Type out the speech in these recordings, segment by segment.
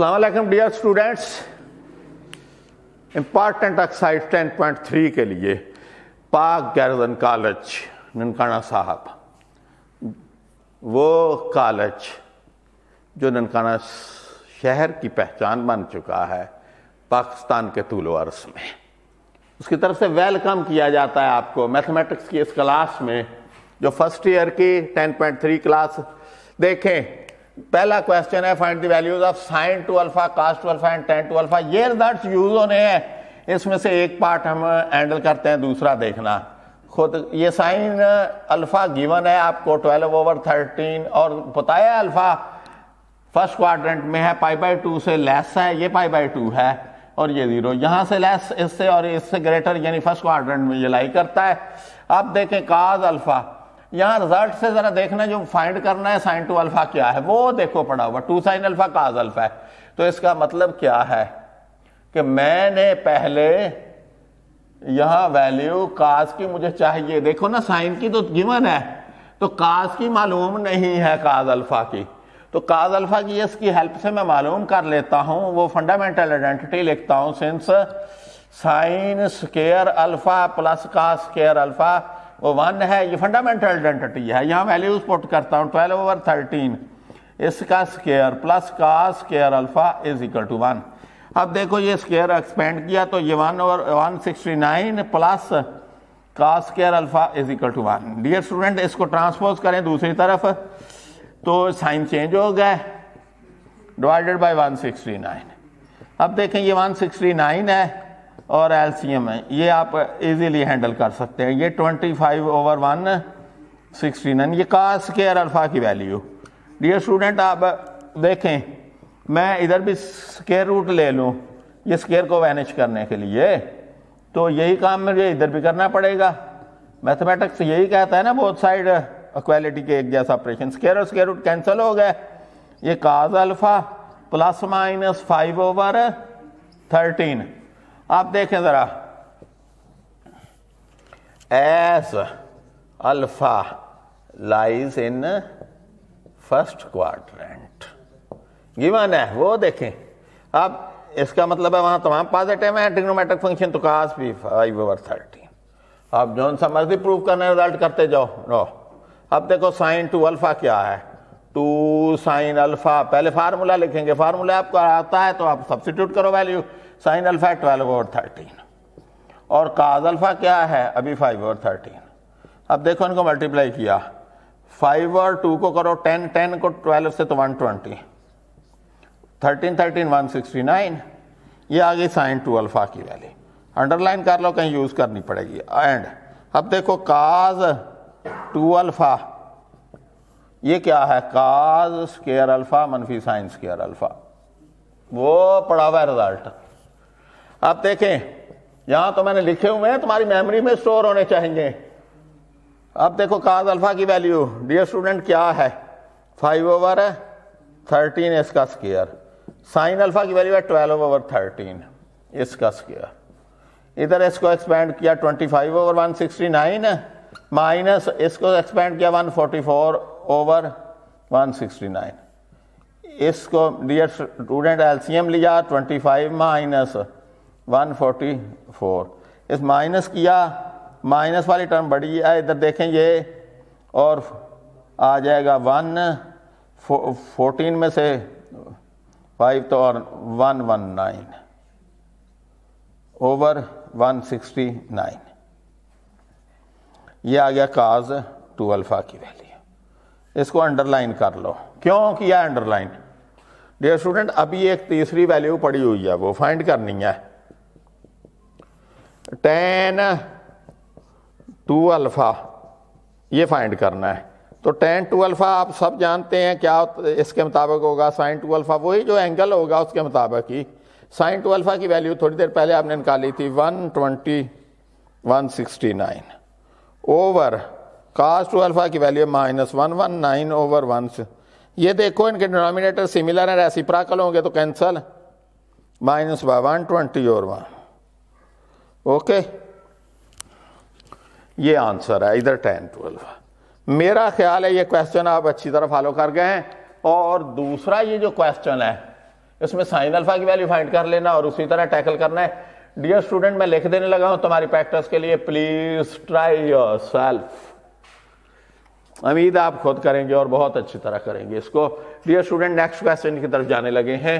अलैक्म dear students important point 10.3 के लिए पाक गैरजन कॉलेज ननकाना साहब वो कॉलेज जो ननकाना शहर की पहचान बन चुका है पाकिस्तान के तूल वर्ष में उसकी तरफ से वेलकम किया जाता है आपको मैथमेटिक्स की इस क्लास में जो फर्स्ट ईयर की 10.3 क्लास देखें पहला क्वेश्चन है find the values of sine two alpha cos two alpha and tan two alpha ये रिजल्ट यूज होने हैं इसमें से एक पार्ट हम हैंडल करते हैं दूसरा देखना खुद ये साइन अल्फा गिवन है आपको 12 ओवर 13 और बताया अल्फा फर्स्ट क्वाड्रेंट में है पाई बाई टू से लेस है ये पाई बाई टू है और ये जीरो यहां से लेस इससे और इससे ग्रेटर यानी फर्स्ट क्वाड्रेंट में ये लाई करता है अब देखें काज अल्फा यहाँ रिजल्ट से ज़रा देखना जो फाइंड करना है साइन टू अल्फ़ा क्या है वो देखो पड़ा हुआ two sine alpha cos alpha है तो इसका मतलब क्या है कि मैंने पहले यहां वैल्यू काज की मुझे चाहिए देखो ना साइन की तो गिवन है तो काज की मालूम नहीं है काज अल्फ़ा की तो काज अल्फ़ा की इसकी हेल्प से मैं मालूम कर लेता हूँ वो फंडामेंटल आइडेंटिटी लिखता हूं since sine square alpha plus cos square alpha वो वन है ये फंडामेंटल आइडेंटिटी है यहाँ वैल्यूज पुट करता हूँ ट्वेल्व ओवर थर्टीन इसका square plus cos square alpha is equal to one अब देखो ये स्केयर एक्सपेंड किया तो ये one over one sixty nine plus cos square alpha is equal to one dear student इसको ट्रांसपोज करें दूसरी तरफ तो साइन चेंज हो गए divided by one sixty nine अब देखें ये वन सिक्सटी नाइन है और एलसीएम है ये आप इजीली हैंडल कर सकते हैं ये 25 ओवर वन सिक्सटी नाइन ये का स्केयर अल्फ़ा की वैल्यू डियर स्टूडेंट आप देखें मैं इधर भी स्केयर रूट ले लूँ ये स्केयर को मैनेज करने के लिए तो यही काम मुझे इधर भी करना पड़ेगा मैथमेटिक्स यही कहता है ना बोथ साइड क्वालिटी के एक जैसा ऑपरेशन स्केयर और स्केयर रूट कैंसिल हो गए ये cos alpha plus minus five over thirteen आप देखें ज़रा as alpha lies in first quadrant given है वो देखें अब इसका मतलब है वहां तमाम पॉजिटिव है ट्रिग्नोमेट्रिक फंक्शन तो कास भी फाइव ओवर थर्टी अब जो सा मर्जी प्रूव करने रिजल्ट करते जाओ नो अब देखो साइन टू अल्फा क्या है टू साइन अल्फा पहले फार्मूला लिखेंगे फार्मूला आपको आता है तो आप सब्सिट्यूट करो वैल्यू साइन अल्फ़ा ट्वेल्व और थर्टीन और काज अल्फ़ा क्या है अभी फाइव और थर्टीन अब देखो इनको मल्टीप्लाई किया फाइव और टू को करो टेन टेन को ट्वेल्व से तो one twenty thirteen thirteen one sixty nine ये आ गई साइन टू अल्फ़ा की वैल्यू अंडरलाइन कर लो कहीं यूज़ करनी पड़ेगी एंड अब देखो काज टू अल्फ़ा ये क्या है काज स्केयर अल्फ़ा मनफी साइन स्केयर अल्फ़ा वो पड़ा हुआ है रिजल्ट आप देखें यहां तो मैंने लिखे हुए हैं तुम्हारी मेमोरी में स्टोर होने चाहिए अब देखो काज अल्फा की वैल्यू डियर स्टूडेंट क्या है फाइव ओवर है थर्टीन इसका स्केयर साइन अल्फा की वैल्यू है ट्वेल्व ओवर थर्टीन इसका स्केयर इधर इसको एक्सपेंड किया twenty five over one sixty nine minus इसको एक्सपेंड किया one forty four over one sixty nine इसको डियर स्टूडेंट एलसीएम लिया ट्वेंटी फाइव माइनस 144 इस माइनस किया माइनस वाली टर्म बढ़ी है इधर देखें ये और आ जाएगा वन फोर्टीन में से फाइव तो और one one nine over one sixty nine ये आ गया काज टू अल्फा की वैल्यू इसको अंडरलाइन कर लो क्यों किया अंडरलाइन डियर स्टूडेंट अभी एक तीसरी वैल्यू पड़ी हुई है वो फाइंड करनी है टेन टू अल्फ़ा ये फाइंड करना है तो टेन टू अल्फ़ा आप सब जानते हैं क्या इसके मुताबिक होगा साइन टू अल्फ़ा वही जो एंगल होगा उसके मुताबिक ही साइन टू अल्फ़ा की वैल्यू थोड़ी देर पहले आपने निकाली थी one twenty one sixty nine over cos two alpha की value minus one one nine over one ये देखो इनके डिनोमिनेटर सिमिलर हैं रेसिप्राकल होंगे तो cancel minus by one twenty और वन ओके ये आंसर है इधर टेन ट्वेल्व मेरा ख्याल है ये क्वेश्चन आप अच्छी तरह फॉलो कर गए हैं और दूसरा ये जो क्वेश्चन है इसमें साइन अल्फा की वैल्यू फाइंड कर लेना और उसी तरह टैकल करना है डियर स्टूडेंट मैं लिख देने लगा हूं तुम्हारी प्रैक्टिस के लिए प्लीज ट्राई योर सेल्फ उम्मीद आप खुद करेंगे और बहुत अच्छी तरह करेंगे इसको डियर स्टूडेंट नेक्स्ट क्वेश्चन की तरफ जाने लगे हैं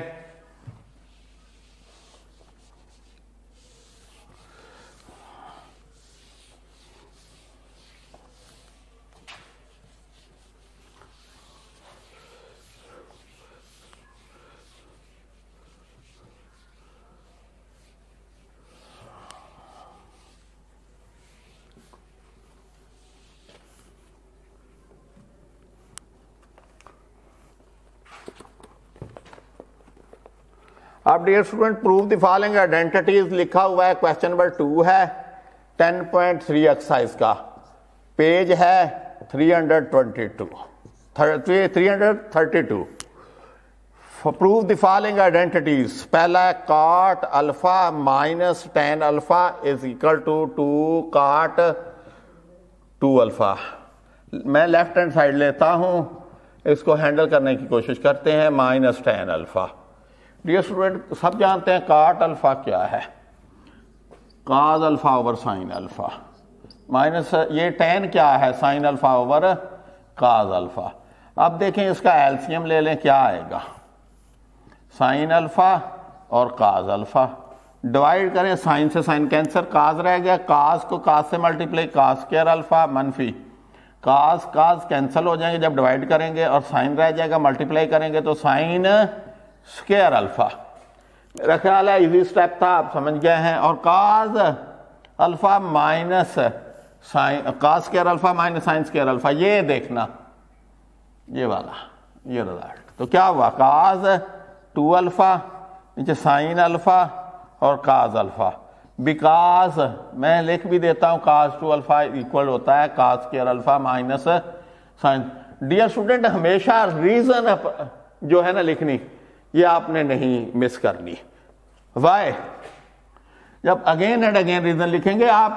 dear student prove the following identities लिखा हुआ है क्वेश्चन नंबर टू है 10.3 एक्सरसाइज का पेज है 322 332 प्रूव द फॉलोइंग आइडेंटिटीज पहला है cot alpha minus tan alpha is equal to two cot two alpha मैं लेफ्ट हैंड साइड लेता हूं इसको हैंडल करने की कोशिश करते हैं minus tan alpha dear student सब जानते हैं काट अल्फ़ा क्या है cos alpha over sine alpha minus ये टेन क्या है sine alpha over cos alpha अब देखें इसका एल्सियम ले लें क्या आएगा साइन अल्फ़ा और काज अल्फ़ा डिवाइड करें साइन से साइन कैंसर काज रह गया काज को काज से मल्टीप्लाई काज केयर अल्फ़ा मनफी काज काज कैंसिल हो जाएंगे जब डिवाइड करेंगे और साइन रह जाएगा मल्टीप्लाई करेंगे तो साइन स्केयर अल्फ़ा मेरा ख्याल है इजी स्टेप था आप समझ गए हैं और cos alpha minus sine cos square alpha minus sine square alpha ये देखना ये वाला ये रिजल्ट तो क्या हुआ काज टू अल्फ़ा नीचे साइन अल्फ़ा और काज अल्फ़ा बिकाज मैं लिख भी देता हूँ काज टू अल्फ़ा इक्वल होता है cos square alpha minus sine dear student हमेशा रीज़न जो है ना लिखनी ये आपने नहीं मिस करनी वाई जब अगेन एंड अगेन रीजन लिखेंगे आप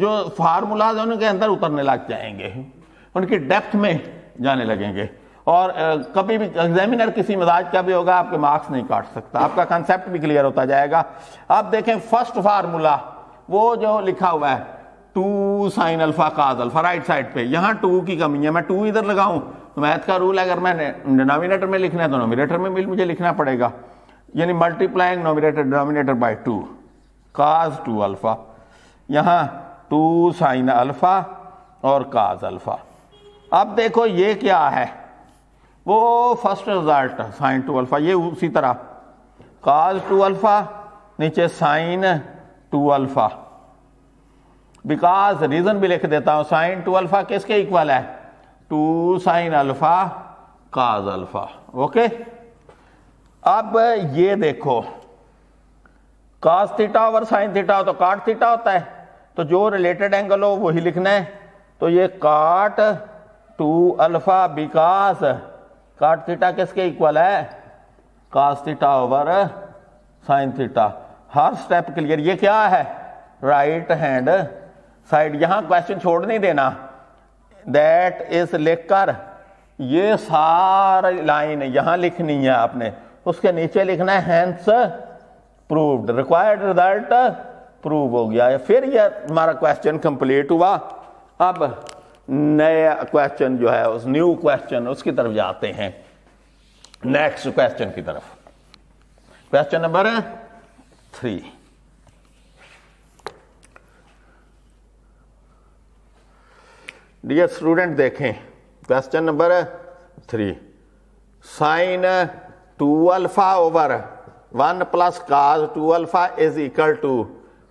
जो फार्मूलाज उनके अंदर उतरने लग जाएंगे उनकी डेप्थ में जाने लगेंगे और कभी भी एग्जामिनर किसी मिजाज का भी होगा आपके मार्क्स नहीं काट सकता आपका कंसेप्ट भी क्लियर होता जाएगा अब देखें फर्स्ट फार्मूला वो जो लिखा हुआ है two sine alpha cos alpha right side पे यहां टू की कमी है मैं टू इधर लगाऊं तो मैथ का रूल अगर मैं डिनोमिनेटर में लिखना है तो नोमिनेटर में भी मुझे लिखना पड़ेगा यानी multiplying numerator denominator by two cos two alpha यहाँ टू साइन अल्फ़ा और काज अल्फ़ा अब देखो ये क्या है वो first result sine two alpha ये उसी तरह काज टू अल्फ़ा नीचे sine two alpha because reason भी लिख देता हूँ साइन टू अल्फ़ा किसके इक्वल है two sine alpha cos alpha okay अब ये देखो काज थीटा और साइन थीटा तो काट थीटा होता है तो जो रिलेटेड एंगल हो वही लिखना है तो ये काट टू अल्फा बिकास काट थीटा किसके इक्वल है cos theta over sine theta हर स्टेप क्लियर ये क्या है राइट हैंड साइड यहां क्वेश्चन छोड़ नहीं देना दैट इस लिखकर ये सारी लाइन यहां लिखनी है आपने उसके नीचे लिखना है प्रूव्ड रिक्वायर्ड रिजल्ट प्रूव हो गया है फिर यह हमारा क्वेश्चन कंप्लीट हुआ अब नया क्वेश्चन जो है उस न्यू क्वेश्चन उसकी तरफ जाते हैं नेक्स्ट क्वेश्चन की तरफ question number three dear student देखें question number three sine two alpha over one plus cos two alpha is equal to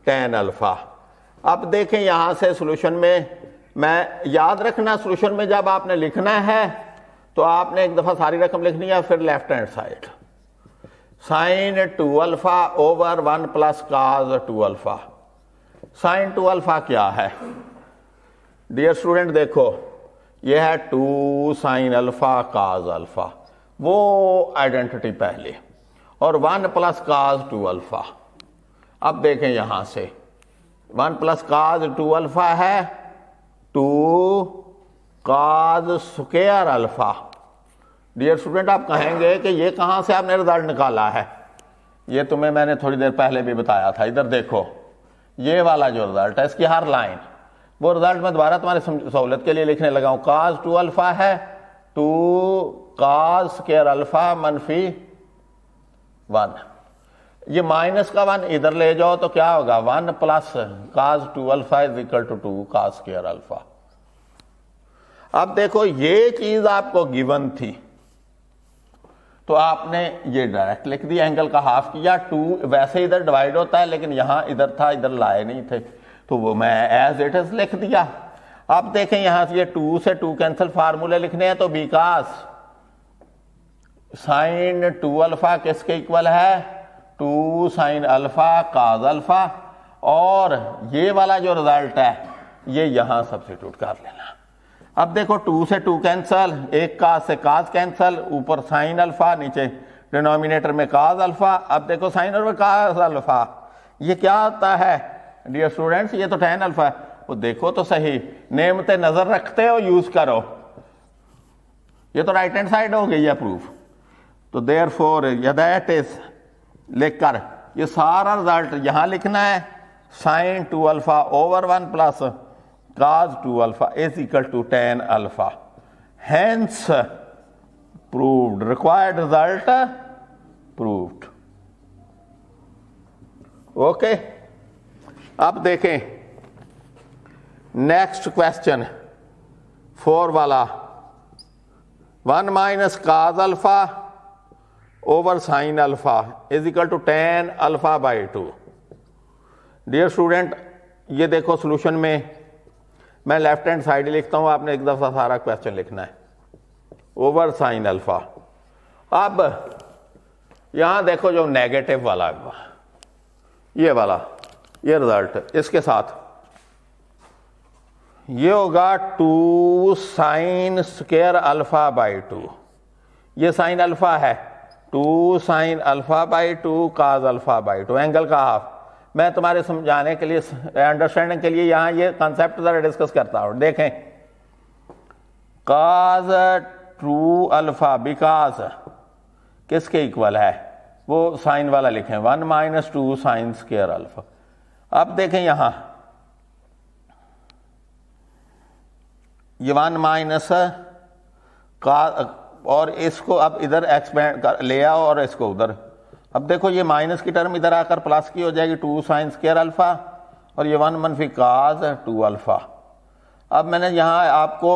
tan alpha अब देखें यहां से सोल्यूशन में मैं याद रखना सोल्यूशन में जब आपने लिखना है तो आपने एक दफ़ा सारी रकम लिखनी है फिर left hand side sine two alpha over one plus cos two alpha sine two alpha क्या है डियर स्टूडेंट देखो ये है two sine alpha cos alpha वो आइडेंटिटी पहले और one plus cos two alpha अब देखें यहाँ से one plus cos two alpha है two cos square alpha dear student आप कहेंगे कि ये कहाँ से आपने रिजल्ट निकाला है ये तुम्हें मैंने थोड़ी देर पहले भी बताया था इधर देखो ये वाला जो रिजल्ट है इसकी हर लाइन वो रिजल्ट मैं दोबारा तुम्हारी सहूलत के लिए लिखने लगा हूँ काज टू अल्फ़ा है टू काज केयर अल्फ़ा मनफी वन ये माइनस का वन इधर ले जाओ तो क्या होगा one plus cos two alpha is equal to two cos square alpha अब देखो ये चीज़ आपको गिवन थी तो आपने ये डायरेक्ट लिख दिया एंगल का हाफ किया टू वैसे इधर डिवाइड होता है लेकिन यहां इधर था इधर लाए नहीं थे तो वो मैं एज इट इज लिख दिया अब देखें यहां से ये टू से टू कैंसिल फार्मूले लिखने हैं तो विकास साइन टू अल्फा किसके इक्वल है two sine alpha cos alpha और ये वाला जो रिजल्ट है ये यहां सबसे टूट कर लेना अब देखो टू से टू कैंसल एक काज से काज कैंसल ऊपर साइन अल्फा नीचे डिनोमिनेटर में काज अल्फा अब देखो साइन और काज अल्फा ये क्या आता है डियर स्टूडेंट्स ये तो टेन अल्फा है वो देखो तो सही नेम नेमते नजर रखते हो यूज करो ये तो राइट हैंड साइड हो गई है प्रूफ तो देयर फोर यदैट इज लेकर ये सारा रिजल्ट यहां लिखना है sine two alpha over one plus cos two alpha is equal to tan alpha hence proved required result proved okay okay. अब देखें नेक्स्ट क्वेश्चन फोर वाला one minus cos alpha over sine alpha is equal to tan alpha by two dear student ये देखो solution में मैं left hand side लिखता हूँ आपने एक दफ़ा सारा क्वेश्चन लिखना है ओवर साइन अल्फा अब यहां देखो जो नेगेटिव वाला ये वाला ये रिजल्ट इसके साथ ये होगा two sine square alpha by two ये साइन अल्फा है two sine alpha by two cos alpha by two angle का हाफ मैं तुम्हारे समझाने के लिए अंडरस्टैंडिंग के लिए यहां ये कंसेप्ट ज़रा डिस्कस करता हूं देखें काज टू अल्फा बिकाज किसके इक्वल है वो साइन वाला लिखें one minus two sine square alpha अब देखें यहां यवान माइनस का और इसको अब इधर एक्सपेंड कर ले आओ और इसको उधर अब देखो ये माइनस की टर्म इधर आकर प्लस की हो जाएगी टू साइंस केयर अल्फा और ये वन मनफी काज टू अल्फा अब मैंने यहाँ आपको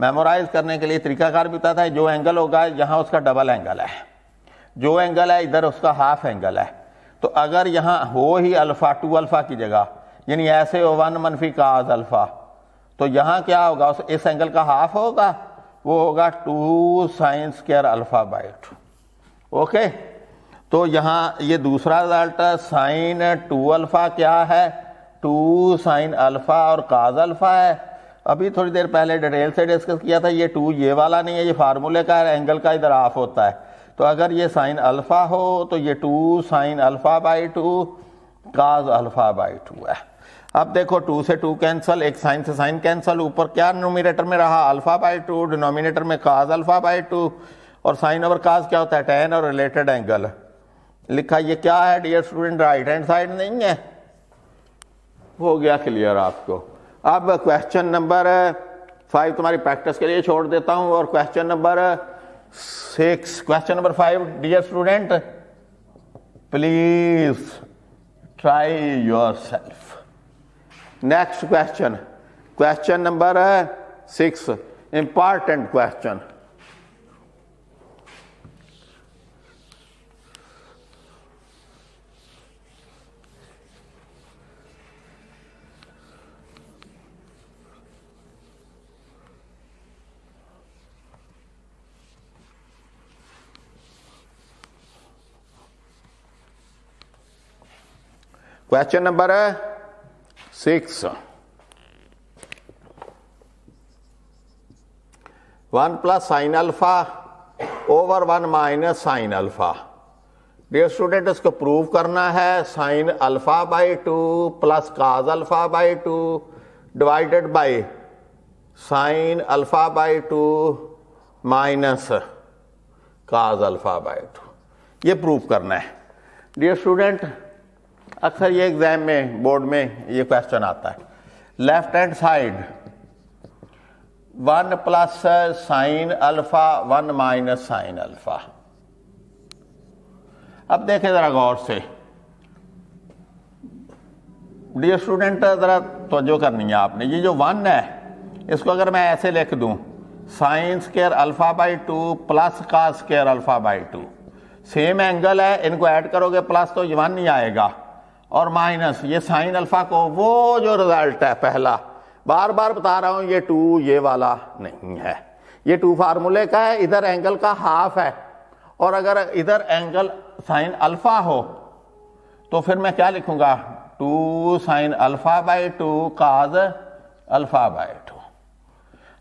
मेमोराइज करने के लिए तरीकाकार भी बताया था जो एंगल होगा यहाँ उसका डबल एंगल है जो एंगल है इधर उसका हाफ एंगल है तो अगर यहाँ हो ही अल्फ़ा टू अल्फ़ा की जगह यानी ऐसे हो वन मनफी काज अल्फ़ा तो यहाँ क्या होगा उस इस एंगल का हाफ होगा वो होगा two sine square alpha by two okay तो यहाँ ये दूसरा रिजल्ट साइन टू अल्फ़ा क्या है टू साइन अल्फ़ा और काज अल्फ़ा है अभी थोड़ी देर पहले डिटेल से डिस्कस किया था ये टू ये वाला नहीं है ये फार्मूले का एंगल का इधर हाफ होता है तो अगर ये साइन अल्फ़ा हो तो ये two sine alpha by two cos alpha by two है अब देखो टू से टू कैंसिल एक साइन से साइन कैंसिल ऊपर क्या नोमिनेटर में रहा अल्फ़ा बाई टू डिनोमिनेटर में काज अल्फ़ा बाई टू और साइन ओवर काज क्या होता है टेन और रिलेटेड एंगल लिखा ये क्या है dear student right hand side नहीं है हो गया क्लियर आपको अब क्वेश्चन नंबर फाइव तुम्हारी प्रैक्टिस के लिए छोड़ देता हूँ और question number six. Question number five, dear student, please try yourself. Next question, question number uh, six, important question. Question number six one plus sine alpha over one minus sine alpha dear student इसको prove करना है sine alpha by two plus cos alpha by two divided by sine alpha by two minus cos alpha by two ये prove करना है dear student अक्सर ये exam में board में ये क्वेश्चन आता है left hand side one plus sine alpha one minus sine alpha अब देखें ज़रा गौर से डियर स्टूडेंट ज़रा तोज्जो करनी है आपने ये जो वन है इसको अगर मैं ऐसे लिख दूं sine square alpha by two plus cos square alpha by two same angle है इनको ऐड करोगे प्लस तो ये वन नहीं आएगा और माइनस ये साइन अल्फा को वो जो रिजल्ट है पहला बार बार बता रहा हूं ये टू ये वाला नहीं है ये टू फार्मूले का है इधर एंगल का हाफ है और अगर इधर एंगल साइन अल्फा हो तो फिर मैं क्या लिखूंगा two sine alpha by two cos alpha by two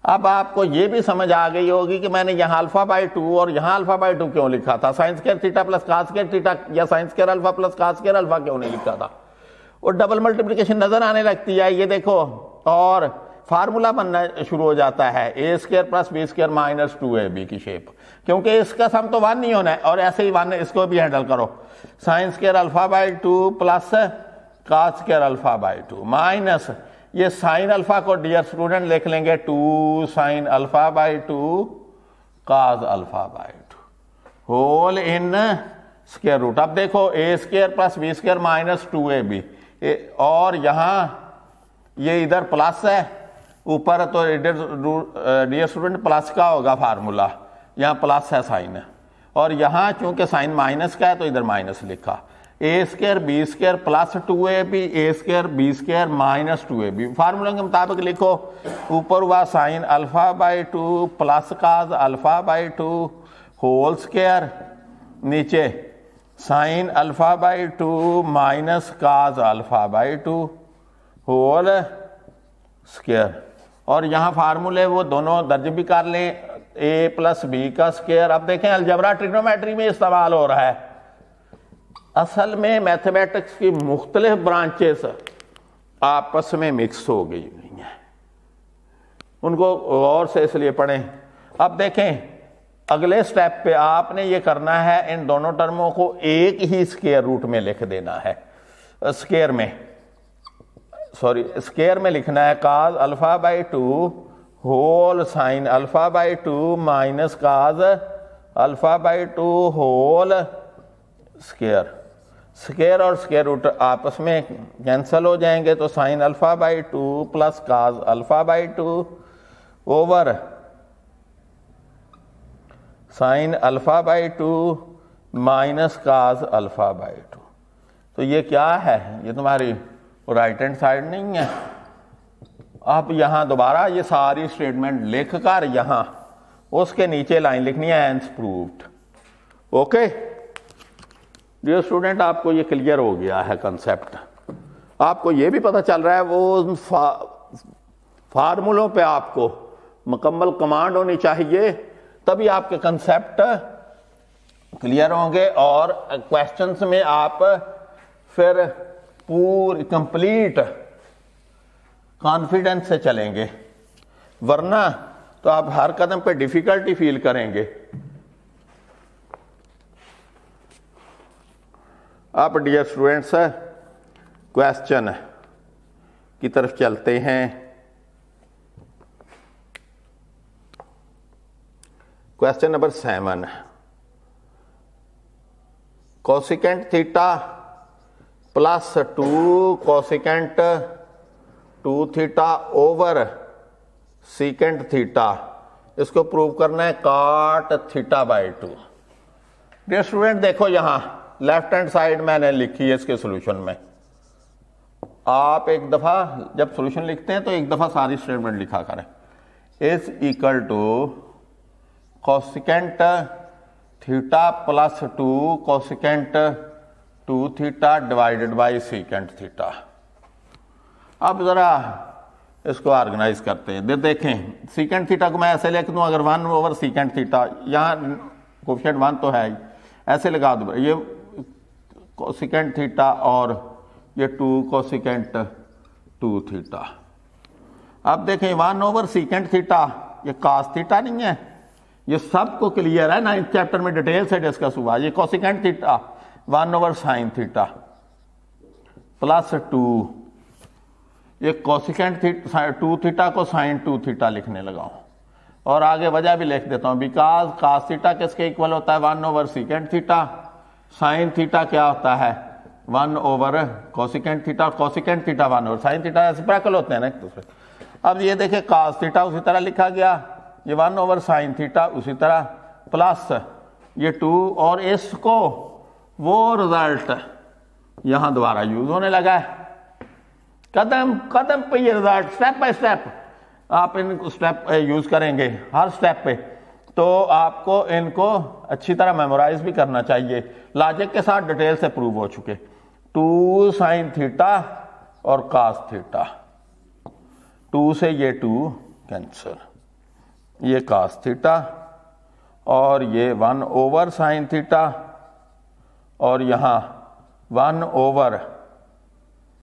अब आपको ये भी समझ आ गई होगी कि मैंने यहाँ अल्फा बाई टू और यहाँ अल्फा बाई टू क्यों लिखा था sine square theta plus cos square theta या sine square alpha plus cos square alpha क्यों नहीं लिखा था और डबल मल्टीप्लिकेशन नज़र आने लगती है ये देखो और फार्मूला बनना शुरू हो जाता है A square plus B square minus two A B की शेप क्योंकि इसका सम तो वन नहीं होना है और ऐसे ही वन इसको भी हैंडल करो sine square alpha by two plus cos square alpha by two minus ये साइन अल्फा को डियर स्टूडेंट लिख लेंगे two sine alpha by two cos alpha by two whole in square root अब देखो A square plus B square minus two A B और यहां ये इधर प्लस है ऊपर तो डियर स्टूडेंट प्लस का होगा फार्मूला यहां प्लस है साइन और यहां चूंकि साइन माइनस का है तो इधर माइनस लिखा A square B square plus two A B A square B square minus two A B formula के मुताबिक लिखो ऊपर हुआ sine alpha by two plus cos alpha by two whole square नीचे sine alpha by two minus cos alpha by two whole square और यहाँ फार्मूले वो दोनों दर्ज भी कर लें ए प्लस बी का स्क्र अब देखें अलजबरा ट्रिग्नोमेट्री में इस्तेमाल हो रहा है असल में मैथमेटिक्स की मुख्तलिफ ब्रांचेस आपस में मिक्स हो गई हुई हैं उनको गौर से इसलिए पढ़ें अब देखें अगले स्टेप पे आपने ये करना है इन दोनों टर्मों को एक ही स्केयर रूट में लिख देना है स्केयर में सॉरी स्केयर में लिखना है cos alpha by two whole sine alpha by two minus cos alpha by two whole square square और स्केयर रूट आपस में कैंसल हो जाएंगे तो sine alpha by two plus cos alpha by two over sine alpha by two minus cos alpha by two तो ये क्या है ये तुम्हारी राइट हैंड साइड नहीं है आप यहां दोबारा ये सारी स्टेटमेंट लिख कर उसके नीचे लाइन लिखनी है hence proved okay dear student आपको ये क्लियर हो गया है कंसेप्ट आपको ये भी पता चल रहा है वो फा, फार्मूलों पे आपको मुकम्मल कमांड होनी चाहिए तभी आपके कंसेप्ट क्लियर होंगे और क्वेश्चंस में आप फिर पूरी कंप्लीट कॉन्फिडेंस से चलेंगे वरना तो आप हर कदम पे डिफिकल्टी फील करेंगे अब डियर स्टूडेंट्स क्वेश्चन की तरफ चलते हैं question number seven cosecant theta plus two cosecant two theta over secant theta इसको प्रूव करना है cot theta by two dear student देखो यहां लेफ्ट हैंड साइड मैंने लिखी है इसके सोल्यूशन में आप एक दफ़ा जब सोल्यूशन लिखते हैं तो एक दफ़ा सारी स्टेटमेंट लिखा करें is equal to cosecant theta plus two cosecant two theta divided by secant theta अब ज़रा इसको ऑर्गेनाइज करते हैं दे देखें सीकेंट थीटा को मैं ऐसे लिख दूं अगर वन ओवर सीकेंट थीटा यहां कोफिशेंट वन तो है ही ऐसे लगा दूँ ये कोसिकेंट थीटा और ये टू कोसिकेंट टू थीटा अब देखें वन ओवर सिकेंट थीटा ये कास थीटा नहीं है ये सबको क्लियर है ना इस चैप्टर में डिटेल से डिस्कस हुआ ये cosecant theta one over sine theta plus two ये कोसिकेंट थी टू थीटा को साइन टू थीटा लिखने लगा और आगे वजह भी लिख देता हूं बिकॉज कास थीटा किसके इक्वल होता है one over secant theta sine theta क्या होता है वन ओवर कॉसिकेंट थीटा और cosecant theta one over sine theta ऐसे प्रैकल होते हैं ना एक दूसरे तो अब ये देखे कास थीटा उसी तरह लिखा गया ये वन ओवर साइन थीटा उसी तरह प्लस ये टू और इसको वो रिजल्ट यहाँ दोबारा यूज होने लगा है कदम कदम पे ये रिजल्ट स्टेप बाय स्टेप आप इन स्टेप यूज करेंगे हर स्टेप पे तो आपको इनको अच्छी तरह मेमोराइज भी करना चाहिए लॉजिक के साथ डिटेल से प्रूव हो चुके टू साइन थीटा और कास थीटा टू से ये टू कैंसर ये कास थीटा और ये वन ओवर साइन थीटा और यहाँ वन ओवर